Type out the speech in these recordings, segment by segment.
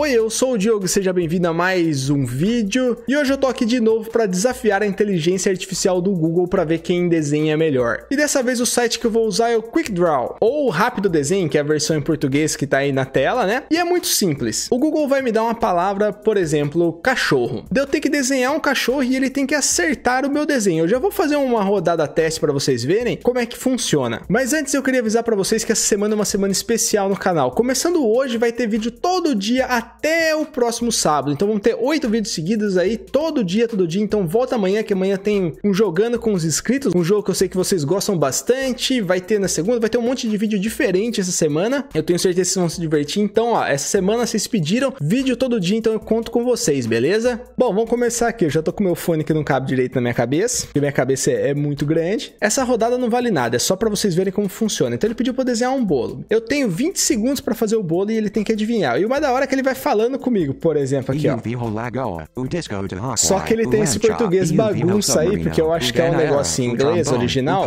Oi, eu sou o Diogo, seja bem-vindo a mais um vídeo. E hoje eu tô aqui de novo para desafiar a inteligência artificial do Google para ver quem desenha melhor. E dessa vez o site que eu vou usar é o Quick Draw ou Rápido Desenho, que é a versão em português que tá aí na tela, né? E é muito simples. O Google vai me dar uma palavra, por exemplo, cachorro. Eu tenho que desenhar um cachorro e ele tem que acertar o meu desenho. Eu já vou fazer uma rodada teste para vocês verem como é que funciona. Mas antes eu queria avisar para vocês que essa semana é uma semana especial no canal. Começando hoje vai ter vídeo todo dia até até o próximo sábado. Então vamos ter oito vídeos seguidos aí, todo dia, todo dia. Então volta amanhã, que amanhã tem um jogando com os inscritos, um jogo que eu sei que vocês gostam bastante. Vai ter na segunda, vai ter um monte de vídeo diferente essa semana. Eu tenho certeza que vocês vão se divertir. Então, ó, essa semana vocês pediram vídeo todo dia, então eu conto com vocês, beleza? Bom, vamos começar aqui. Eu já tô com meu fone que não cabe direito na minha cabeça, porque minha cabeça é, muito grande. Essa rodada não vale nada, é só para vocês verem como funciona. Então ele pediu para desenhar um bolo. Eu tenho 20 segundos para fazer o bolo e ele tem que adivinhar. E o mais da hora é que ele vai falando comigo, por exemplo, aqui, ó. Só que ele tem esse português bagunça aí, porque eu acho que é um negócio em inglês original.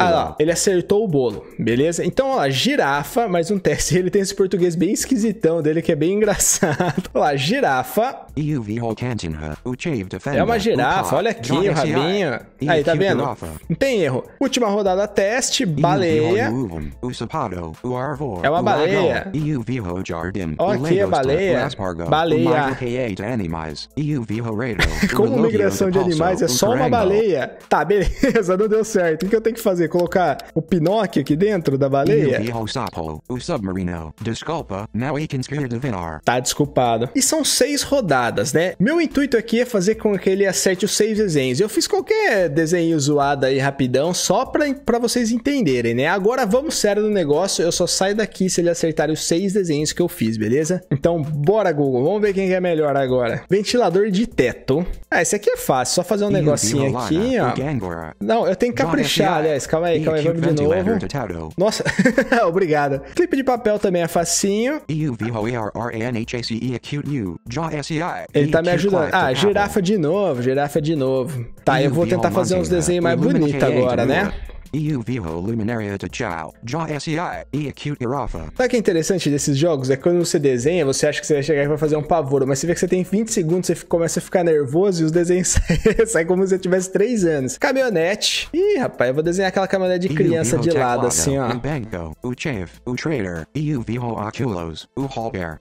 Ah lá, ele acertou o bolo, beleza? Então, ó, girafa, mais um teste. Ele tem esse português bem esquisitão dele, que é bem engraçado. Olha lá, girafa, é uma girafa, olha aqui o rabinho. Aí, tá vendo? Não tem erro. Última rodada, teste, baleia. É uma baleia. Olha aqui a baleia. Baleia. Como migração de animais é só uma baleia. Tá, beleza, não deu certo. O que eu tenho que fazer? Colocar o Pinóquio aqui dentro da baleia? Tá desculpado. E são seis rodadas zoadas, né? Meu intuito aqui é fazer com que ele acerte os seis desenhos. Eu fiz qualquer desenho zoado aí rapidão, só para vocês entenderem, né? Agora vamos sério no negócio, eu só saio daqui se ele acertar os seis desenhos que eu fiz, beleza? Então, bora Google, vamos ver quem é melhor agora. Ventilador de teto. Ah, esse aqui é fácil, só fazer um negocinho aqui, ó. Não, eu tenho que caprichar, aliás, calma aí, calma aí, vamos de novo. Nossa, obrigado. Clipe de papel também é facinho ele, tá me ajudando. Quarto, ah, tá girafa de novo, girafa de novo. Tá, eu vou tentar fazer uns desenhos mais bonitos agora, né? e Girafa. Sabe o que é interessante desses jogos? É quando você desenha, você acha que você vai chegar e vai fazer um pavoro, mas você vê que você tem 20 segundos, você começa a ficar nervoso e os desenhos saem como se você tivesse 3 anos. Caminhonete. Ih, rapaz, eu vou desenhar aquela caminhonete de criança de lado, assim, ó. O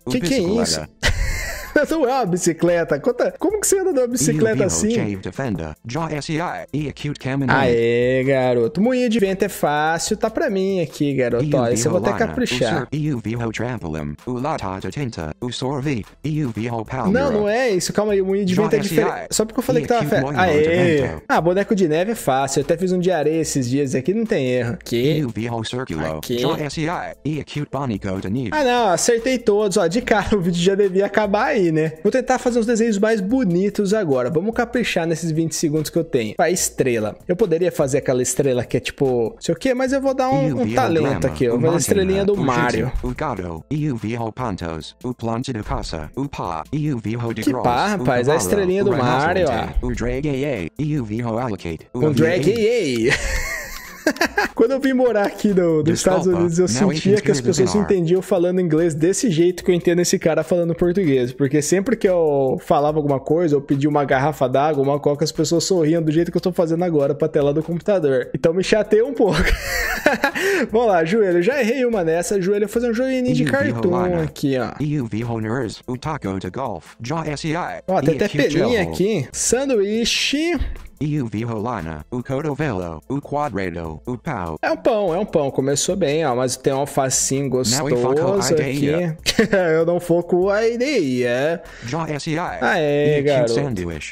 que, que é isso? não é uma bicicleta. Conta, como que você anda numa bicicleta assim? Aê, garoto. Moinho de vento é fácil. Tá pra mim aqui, garoto. Ó, esse eu vou até caprichar. Não, não é isso. Calma aí, o moinho de vento é diferente. Só porque eu falei que tava tá fé. Aê. Ah, boneco de neve é fácil. Eu até fiz um de areia esses dias aqui, não tem erro. Aqui. Aqui. Ah, não. Acertei todos. Ó, de cara o vídeo já devia acabar aí, né? Vou tentar fazer uns desenhos mais bonitos agora. Vamos caprichar nesses 20 segundos que eu tenho. Pra estrela. Eu poderia fazer aquela estrela que é tipo, sei o que, mas eu vou dar um, um talento aqui. Eu vou fazer a estrelinha do Mario. Que pá, rapaz. A estrelinha do Mario, ó. O drag AA. Quando eu vim morar aqui no, nos Estados Unidos, eu é sentia que as pessoas entendiam falando inglês desse jeito que eu entendo esse cara falando português. Porque sempre que eu falava alguma coisa, eu pedia uma garrafa d'água, uma coca, as pessoas sorriam do jeito que eu tô fazendo agora pra tela do computador. Então me chatei um pouco. Vamos lá, joelho. Já errei uma nessa. Joelho, fazer um joelhinho de cartoon aqui, ó. EUV o taco de Golf, Ó, tem até pelinha aqui. Sanduíche. E o virolana, o cotovelo, o quadrado, o pau. É um pão, é um pão. Começou bem, ó, mas tem um alfacinho gostoso aqui. eu não foco a ideia. É Aê, assim, ah, ah, é, garoto.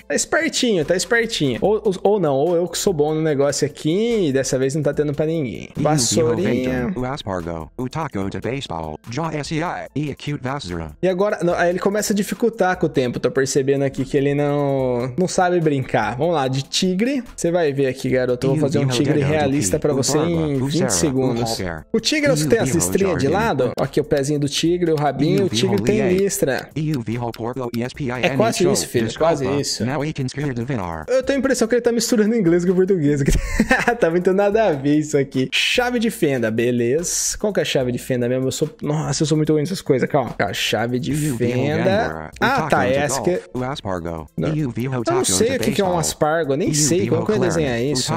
Tá espertinho, tá espertinho. Ou, ou, ou, não, ou eu que sou bom no negócio aqui e dessa vez não tá tendo pra ninguém. Vassourinha. O aspargo, o taco de baseball, é assim, ah, e a vassoura. E agora, não, aí ele começa a dificultar com o tempo. Tô percebendo aqui que ele não, não sabe brincar. Vamos lá, de tigre. Você vai ver aqui, garoto. Eu vou fazer um tigre realista para você em 20 segundos. O tigre tem as listrinhas de lado. Aqui o pezinho do tigre, o rabinho. O tigre tem listra. É quase isso, filho. Quase isso. Eu tenho a impressão que ele tá misturando inglês com português. tá muito nada a ver isso aqui. Chave de fenda, beleza. Qual que é a chave de fenda mesmo? Eu sou... Nossa, eu sou muito ruim nessas coisas. Calma. A chave de fenda... Ah, tá. É essa que... Eu não sei o que é um aspargo nem sei como que é eu desenhar isso.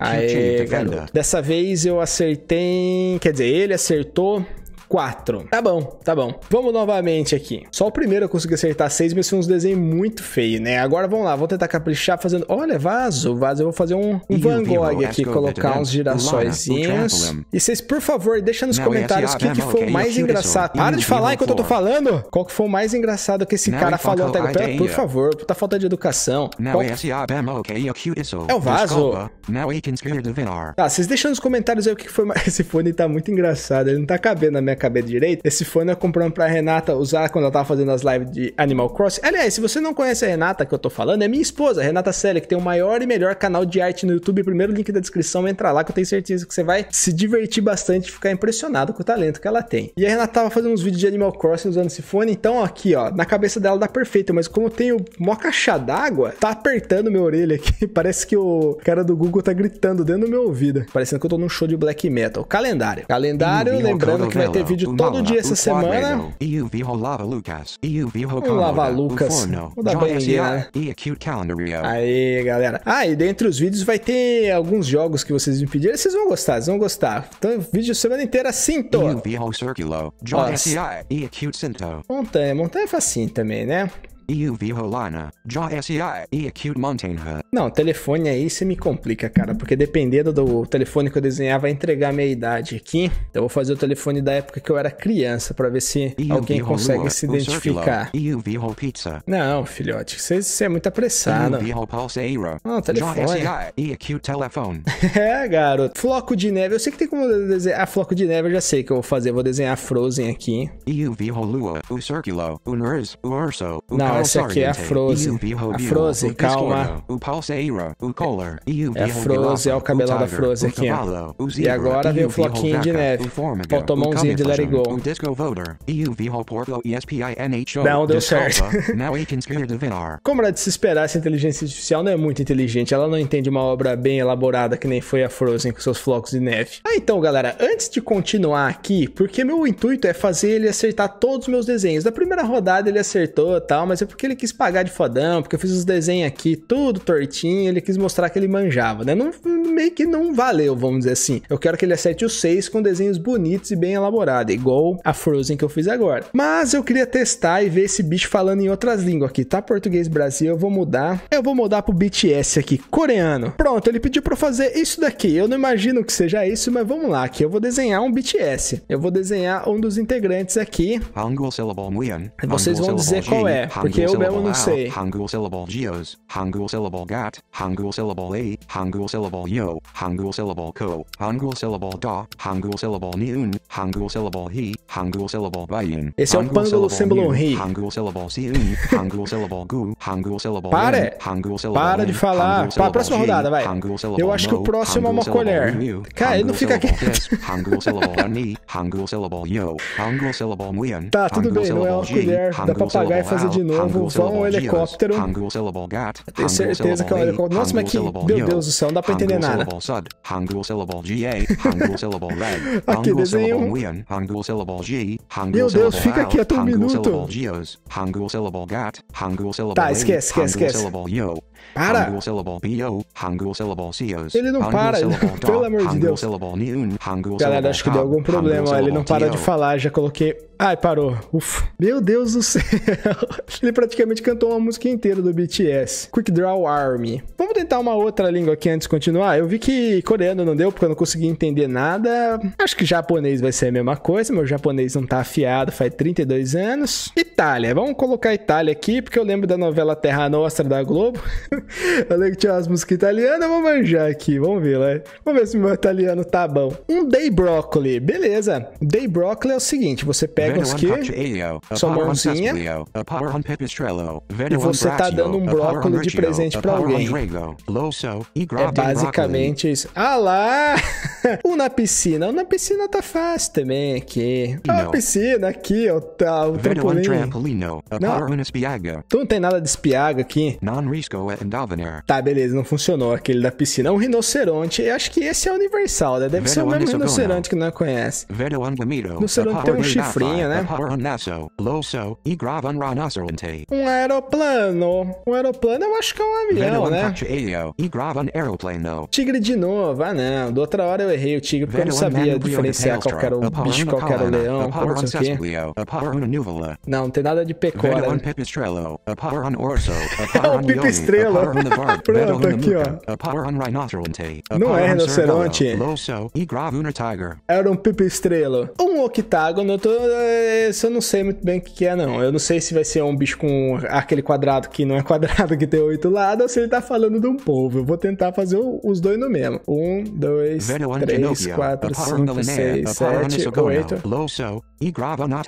Aê, garoto. Dessa vez eu acertei. Quer dizer, ele acertou 4. Tá bom, tá bom. Vamos novamente aqui. Só o primeiro eu consegui acertar 6, mas foi uns desenhos muito feio, né? Agora vamos lá, vou tentar caprichar fazendo... Olha, vaso, vaso. Eu vou fazer um, um Van Gogh aqui, colocar uns girassóizinhos. Né? E vocês, por favor, deixa nos assim, comentários ah, o que, que foi o é mais engraçado. Para de falar enquanto eu tô falando. Qual que foi o mais engraçado que esse cara falou até agora? Por favor, puta tá falta de educação. Qual... Assim, ah, é o vaso. Tá, vocês deixam nos comentários aí o que foi mais... Esse fone tá muito engraçado, ele não tá cabendo na minha cabelo direito. Esse fone eu é comprando pra Renata usar quando ela tava fazendo as lives de Animal Crossing. Aliás, se você não conhece a Renata que eu tô falando, é minha esposa, Renata Célia, que tem o maior e melhor canal de arte no YouTube. Primeiro link da descrição, entra lá que eu tenho certeza que você vai se divertir bastante e ficar impressionado com o talento que ela tem. E a Renata tava fazendo uns vídeos de Animal Crossing usando esse fone, então aqui, ó, na cabeça dela dá perfeito, mas como eu tenho mó caixa d'água, tá apertando minha orelha aqui. Parece que o cara do Google tá gritando dentro do meu ouvido, parecendo que eu tô num show de black metal. Calendário. Calendário, lembrando que vai ter vídeo todo dia essa semana. Euv oh, Lava Lucas. Vou oh, dar bem né? Aê, galera. Ah, e dentre os vídeos vai ter alguns jogos que vocês me pediram. Vocês vão gostar, vocês vão gostar. Então, vídeo semana inteira, assim, oh, Cinto. Montanha, montanha é facinho também, né? Não, telefone aí você me complica, cara, porque dependendo do telefone que eu desenhar vai entregar a minha idade aqui. Então eu vou fazer o telefone da época que eu era criança para ver se alguém consegue se identificar. Não, filhote, você é muito apressado. Não, telefone. é, garoto. Floco de neve, eu sei que tem como desenhar. Ah, floco de neve eu já sei que eu vou fazer, eu vou desenhar Frozen aqui. Não, essa aqui é a Frozen. A Frozen, calma. É a Frozen, é o cabelão da Frozen aqui, ó. E agora vem o floquinho de neve. Faltou mãozinha de Let It Go. Não, deu certo. Como era de se esperar, essa inteligência artificial não é muito inteligente. Ela não entende uma obra bem elaborada que nem foi a Frozen com seus flocos de neve. Ah, então, galera, antes de continuar aqui, porque meu intuito é fazer ele acertar todos os meus desenhos. Da primeira rodada ele acertou e tal, mas é porque ele quis pagar de fodão, porque eu fiz os desenhos aqui tudo tortinho, ele quis mostrar que ele manjava, né? Não, meio que não valeu, vamos dizer assim. Eu quero que ele acerte os seis com desenhos bonitos e bem elaborados, igual a Frozen que eu fiz agora. Mas eu queria testar e ver esse bicho falando em outras línguas aqui, tá? Português Brasil, eu vou mudar. Eu vou mudar pro BTS aqui, coreano. Pronto, ele pediu pra eu fazer isso daqui. Eu não imagino que seja isso, mas vamos lá, aqui eu vou desenhar um BTS. Eu vou desenhar um dos integrantes aqui. Vocês vão dizer qual é, porque porque eu mesmo não sei. Hangul syllable geos, Hangul syllable gat, Hangul syllable a, Hangul syllable yo, Hangul syllable ko, Hangul syllable da, Hangul syllable niun, Hangul syllable he, Hangul syllable bayin. Esse é o pângulo símbolo ri. Hangul syllable siun, Hangul syllable gu, Hangul syllable Para! Para de falar. Para a próxima rodada, vai. Eu acho que o próximo é uma colher. Cara, ele não fica aqui. Hangul Hangul Hangul syllable syllable syllable quieto. Tá, tudo bem, não é uma colher. Dá pra pagar e fazer de novo um vão um helicóptero. Eu tenho certeza que é o helicóptero. Nossa, mas que. Meu Deus do céu, não dá pra entender nada. aqui desenho. Meu Deus, fica aqui até um minuto. Tá, esquece, esquece, esquece. Para! Ele não para, pelo amor de Deus. Galera, acho que deu algum problema. Ele não para de falar, já coloquei Ai, parou. Ufa. Meu Deus do céu. Ele praticamente cantou uma música inteira do BTS. Quick Draw Army. Vamos tentar uma outra língua aqui antes de continuar. Eu vi que coreano não deu porque eu não consegui entender nada. Acho que japonês vai ser a mesma coisa. Meu japonês não tá afiado faz 32 anos. Itália. Vamos colocar Itália aqui porque eu lembro da novela Terra Nostra da Globo. eu lembro que tinha umas músicas italianas. Vou manjar aqui. Vamos ver, lá Vamos ver se meu italiano tá bom. Um day broccoli. Beleza. Day broccoli é o seguinte. Você pega temos sua mãozinha e você tá dando um brócolis de presente para alguém. É basicamente isso. Ah lá! um na piscina. Um na piscina tá fácil também aqui. Ah, a piscina aqui, ó, tá, o trampolim. Não. Tu não tem nada de espiaga aqui. Tá, beleza, não funcionou aquele da piscina. Um rinoceronte. Eu acho que esse é universal, né? Deve ser o mesmo rinoceronte que não conhece. Rinoceronte tem um chifrinho né? Um aeroplano. Um aeroplano eu acho que é um avião, né? Tigre de novo. Ah, não. Da outra hora eu errei o tigre, porque eu não sabia diferenciar qual era o bicho, qual era o leão, não Não, não tem nada de pecora. Né? é um pipistrelo. Pronto, aqui, ó. Não é rinoceronte. Era um pipistrelo. Um octágono, eu tô é, eu não sei muito bem o que, que é, não. Eu não sei se vai ser um bicho com aquele quadrado que não é quadrado, que tem oito lados, ou se ele tá falando de um povo. Eu vou tentar fazer os dois no mesmo. Um, dois, três, quatro, cinco, seis, sete, oito.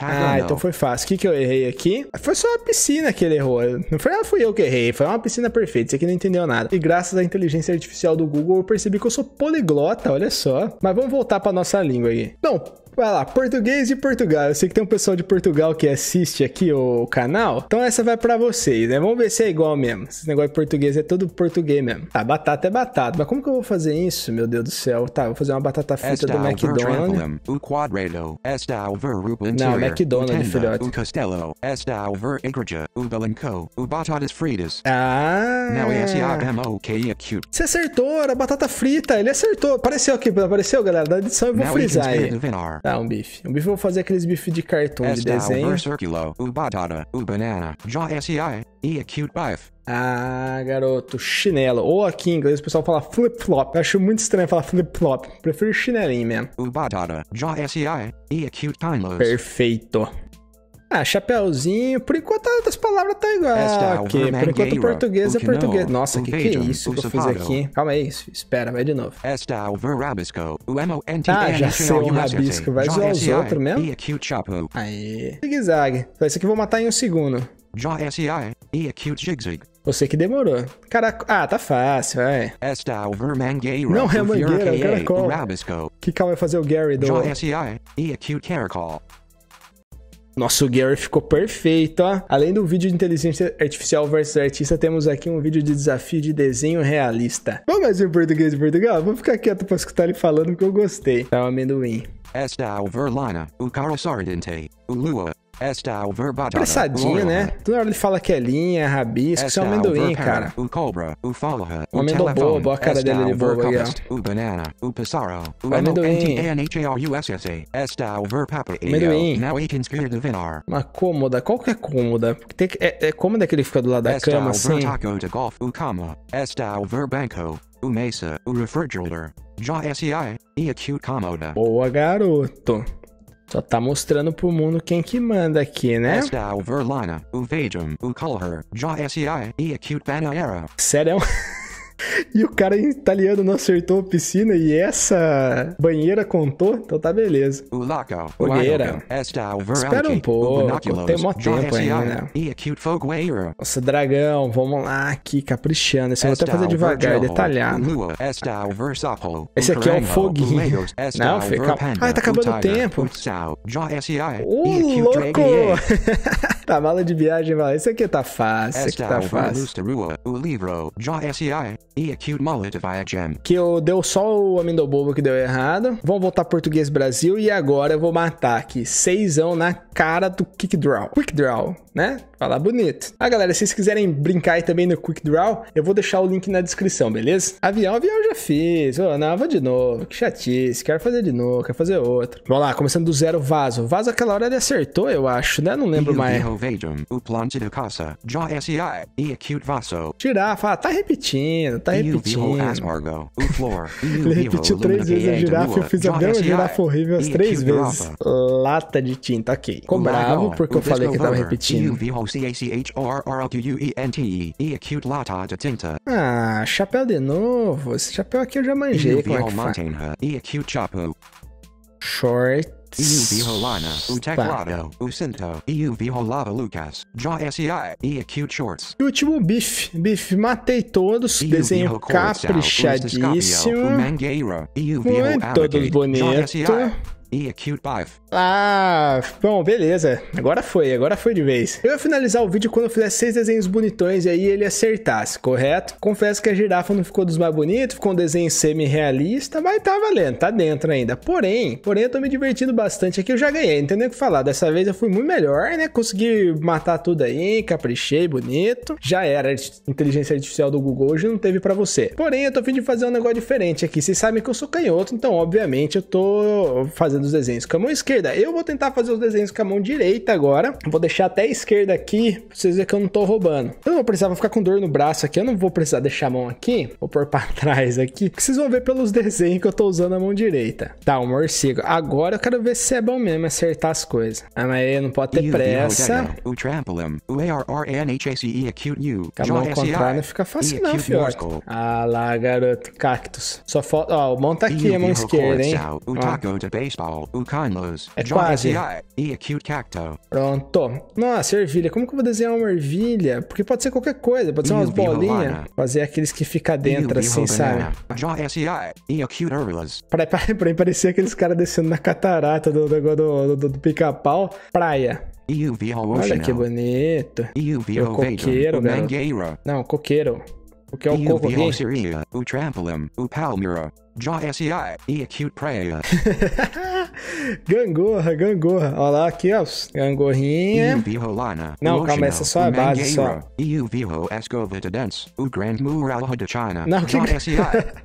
Ah, então foi fácil. O que, que eu errei aqui? Foi só a piscina que ele errou. Não foi, fui eu que errei. Foi uma piscina perfeita. Isso aqui não entendeu nada. E graças à inteligência artificial do Google, eu percebi que eu sou poliglota, olha só. Mas vamos voltar pra nossa língua aí. não Vai lá, português de Portugal. Eu sei que tem um pessoal de Portugal que assiste aqui o canal. Então essa vai para vocês, né? Vamos ver se é igual mesmo. Esse negócio de português é todo português mesmo. Tá, batata é batata. Mas como que eu vou fazer isso, meu Deus do céu? Tá, vou fazer uma batata frita do é é McDonald's. O quadrado, esta Não, McDonald's, filhote. O castelo, esta over é igreja, o belenco, o batatas fritas. Ah! Não é esse cute. Você acertou, era batata frita. Ele acertou. Apareceu aqui, apareceu, galera. Da edição eu vou frisar aí tá um bife. Um bife eu vou fazer aqueles bifes de cartão de é desenho. ubanana, é e acute bife. Ah, garoto, chinelo. Ou aqui em inglês o pessoal fala flip-flop. Acho muito estranho falar flip-flop. Prefiro chinelinho mesmo. Ubatana, é e acute timeless. Perfeito. Ah, chapéuzinho. Por enquanto as palavras tá iguais. Esta, é okay. Por é enquanto é o português é português. Nossa, que que é isso que eu fiz aqui? Calma aí, espera, vai de novo. Esta Ah, já sei o rabisco. Vai zoar os outros mesmo? Aí. Zigue-zague. Esse aqui eu vou matar em um segundo. Zigzag. Você que demorou. Caraca, ah, tá fácil, vai. Não é mangueira, é o caracol. Que cal vai fazer o Gary do... Nosso Gary ficou perfeito, ó. Além do vídeo de inteligência artificial versus artista, temos aqui um vídeo de desafio de desenho realista. Vamos mais em português de Portugal? Vou ficar quieto pra escutar ele falando que eu gostei. É o amendoim. Esta é Verlina, o Carlos Ardente, o lua, Apressadinho, é né? Toda hora ele fala que é linha, rabisco, isso é um é amendoim, cara. O cobra, o folha, o amendoim a cara dele é de boa aí, ó. O banana, o passaro, o amendoim. Amendoim. Uma cômoda, qual que é cômoda? Tem, é, é cômoda que ele fica do lado da cama, assim? o mesa, o refrigerator, já e a cute Boa, garoto. Só tá mostrando pro mundo quem que manda aqui, né? Sério? E o cara italiano não acertou a piscina e essa banheira contou? Então tá beleza. banheira Espera um pouco. Tem mó tempo ainda. Nossa, dragão. Vamos lá aqui, caprichando. Esse eu vou até fazer devagar, detalhado. Esse aqui é o foguinho. Não, fica Ai, tá acabando o tempo. Ô, louco! tá mala de viagem, vai. Isso aqui tá fácil, isso aqui tá fácil. Que eu deu só o amendoim bobo que deu errado. Vamos voltar português Brasil e agora eu vou matar aqui. Seisão na cara do Kick Draw. Quick Draw né? Falar bonito. Ah, galera, se vocês quiserem brincar aí também no Quick Draw, eu vou deixar o link na descrição, beleza? Avião, avião eu já fiz. Ô, oh, não, vou de novo. Que chatice. Quero fazer de novo, quero fazer outro. Vamos lá, começando do zero, vaso. Vaso, aquela hora ele acertou, eu acho, né? Não lembro mais. Girafa, ah, tá repetindo, tá repetindo. ele repetiu três vezes a girafa, eu fiz a mesma girafa horrível as três vezes. Lata de tinta, ok. Ficou bravo porque eu falei que tava repetindo. U C A H R R E E E N T acute Tinta. Ah, chapéu de novo. Esse chapéu aqui eu já manjei. Como é que faz? Short. EUV Holana, Uteclado, Ucinto, EUV Rolava Lucas, Jaw SI, EQ Shorts. E o último Biff. Biff, matei todos. Desenho caprichadíssimo. Muito todos bonito e Acute Five. Ah, bom, beleza. Agora foi, agora foi de vez. Eu ia finalizar o vídeo quando eu fizer seis desenhos bonitões e aí ele acertasse, correto? Confesso que a girafa não ficou dos mais bonitos, ficou um desenho semi-realista, mas tá valendo, tá dentro ainda. Porém, porém eu tô me divertindo bastante aqui, eu já ganhei, não tem nem o que falar. Dessa vez eu fui muito melhor, né? Consegui matar tudo aí, caprichei, bonito. Já era, inteligência artificial do Google hoje não teve para você. Porém, eu tô a fim de fazer um negócio diferente aqui. Vocês sabem que eu sou canhoto, então obviamente eu tô fazendo dos desenhos com a mão esquerda. Eu vou tentar fazer os desenhos com a mão direita agora. Vou deixar até a esquerda aqui, pra vocês verem que eu não tô roubando. Eu não vou precisar, vou ficar com dor no braço aqui, eu não vou precisar deixar a mão aqui. Vou pôr pra trás aqui, vocês vão ver pelos desenhos que eu tô usando a mão direita. Tá, um morcego. Agora eu quero ver se é bom mesmo acertar as coisas. Ah, mas não pode ter pressa. O trampolim, o a é mão contrária fica fácil é não, fiote. Oh. Ah lá, garoto. Cactus. Só falta... Ó, o mão tá aqui, a mão esquerda, hein? Ó é quase. e Acute Cacto. Pronto. Nossa, ervilha. Como que eu vou desenhar uma ervilha? Porque pode ser qualquer coisa, pode ser umas bolinhas. Fazer aqueles que ficam dentro, assim, sabe? Pra, pra, pra parecer aqueles caras descendo na catarata do, do, do, do, do pica-pau. Praia. Olha que bonito. O coqueiro, velho. Não, coqueiro. O que é o coco aqui? O trampolim, o palmeira. jaw SEI, e acute praia. Gangorra, gangorra. Olha lá aqui, ó. Gangorrinha. Não, calma, essa é só a base, só. Não, que... E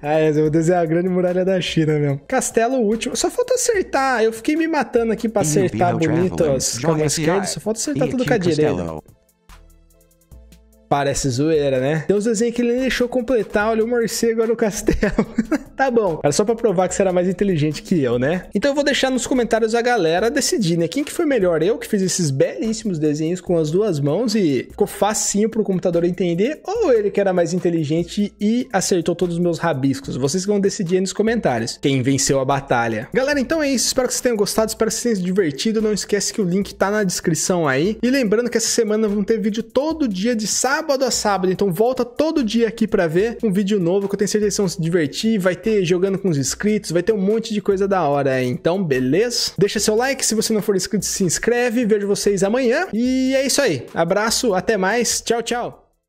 Ah, é, eu vou desenhar a grande muralha da China mesmo. Castelo último. Só falta acertar. Eu fiquei me matando aqui pra acertar bonito as com a esquerda. Só falta acertar tudo com a direita. Parece zoeira, né? Tem uns desenhos que ele nem deixou completar. Olha o morcego no castelo. tá bom. Era só pra provar que você era mais inteligente que eu, né? Então eu vou deixar nos comentários a galera decidir, né? Quem que foi melhor? Eu que fiz esses belíssimos desenhos com as duas mãos e ficou facinho pro computador entender? Ou ele que era mais inteligente e acertou todos os meus rabiscos? Vocês vão decidir aí nos comentários quem venceu a batalha. Galera, então é isso. Espero que vocês tenham gostado. Espero que vocês tenham se divertido. Não esquece que o link tá na descrição aí. E lembrando que essa semana vão ter vídeo todo dia de sábado sábado a sábado. Então volta todo dia aqui para ver um vídeo novo que eu tenho certeza que vão se divertir. Vai ter jogando com os inscritos, vai ter um monte de coisa da hora aí. Então, beleza? Deixa seu like. Se você não for inscrito, se inscreve. Vejo vocês amanhã. E é isso aí. Abraço, até mais. Tchau, tchau.